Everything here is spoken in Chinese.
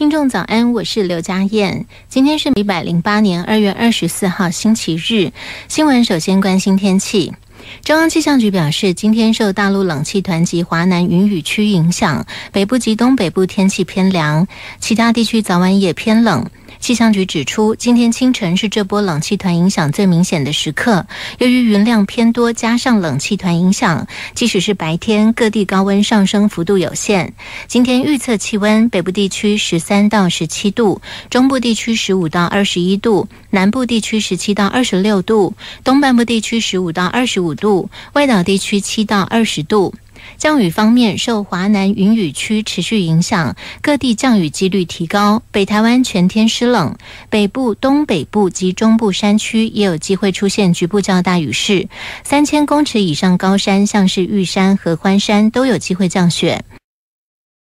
听众早安，我是刘佳燕，今天是一百零八年二月二十四号星期日。新闻首先关心天气。中央气象局表示，今天受大陆冷气团及华南云雨区影响，北部及东北部天气偏凉，其他地区早晚也偏冷。气象局指出，今天清晨是这波冷气团影响最明显的时刻。由于云量偏多，加上冷气团影响，即使是白天，各地高温上升幅度有限。今天预测气温：北部地区十三到十七度，中部地区十五到二十一度，南部地区十七到二十六度，东半部地区十五到二十五。五度，外岛地区七到二十度。降雨方面，受华南云雨区持续影响，各地降雨几率提高。北台湾全天湿冷，北部、东北部及中部山区也有机会出现局部较大雨势。三千公尺以上高山，像是玉山和欢山，都有机会降雪。